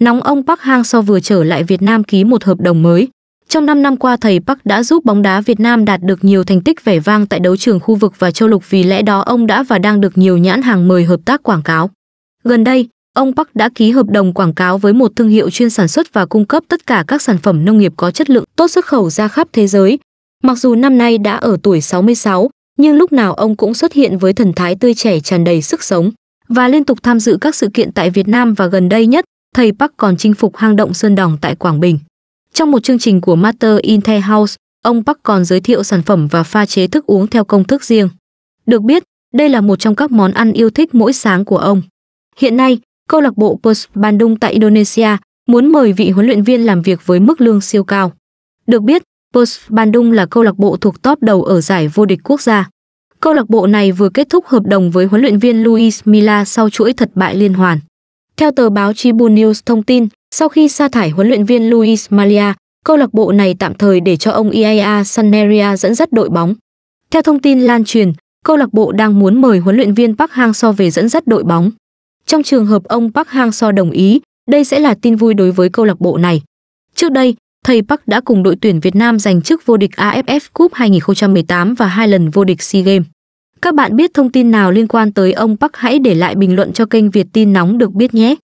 nóng ông Park Hang-seo vừa trở lại Việt Nam ký một hợp đồng mới. Trong 5 năm qua, thầy Park đã giúp bóng đá Việt Nam đạt được nhiều thành tích vẻ vang tại đấu trường khu vực và châu lục vì lẽ đó ông đã và đang được nhiều nhãn hàng mời hợp tác quảng cáo. Gần đây, ông Park đã ký hợp đồng quảng cáo với một thương hiệu chuyên sản xuất và cung cấp tất cả các sản phẩm nông nghiệp có chất lượng tốt xuất khẩu ra khắp thế giới. Mặc dù năm nay đã ở tuổi 66, nhưng lúc nào ông cũng xuất hiện với thần thái tươi trẻ tràn đầy sức sống và liên tục tham dự các sự kiện tại Việt Nam và gần đây nhất thầy Park còn chinh phục hang động Sơn Đỏng tại Quảng Bình. Trong một chương trình của Master in the House, ông Park còn giới thiệu sản phẩm và pha chế thức uống theo công thức riêng. Được biết, đây là một trong các món ăn yêu thích mỗi sáng của ông. Hiện nay, câu lạc bộ Pers Bandung tại Indonesia muốn mời vị huấn luyện viên làm việc với mức lương siêu cao. Được biết, Pers Bandung là câu lạc bộ thuộc top đầu ở giải vô địch quốc gia. Câu lạc bộ này vừa kết thúc hợp đồng với huấn luyện viên Luis Milla sau chuỗi thất bại liên hoàn. Theo tờ báo Tribune News thông tin, sau khi sa thải huấn luyện viên Luis Malia, câu lạc bộ này tạm thời để cho ông Iaia Saneria dẫn dắt đội bóng. Theo thông tin lan truyền, câu lạc bộ đang muốn mời huấn luyện viên Park Hang-seo về dẫn dắt đội bóng. Trong trường hợp ông Park Hang-seo đồng ý, đây sẽ là tin vui đối với câu lạc bộ này. Trước đây, thầy Park đã cùng đội tuyển Việt Nam giành chức vô địch AFF Cup 2018 và hai lần vô địch SEA Games. Các bạn biết thông tin nào liên quan tới ông Park hãy để lại bình luận cho kênh Việt tin nóng được biết nhé.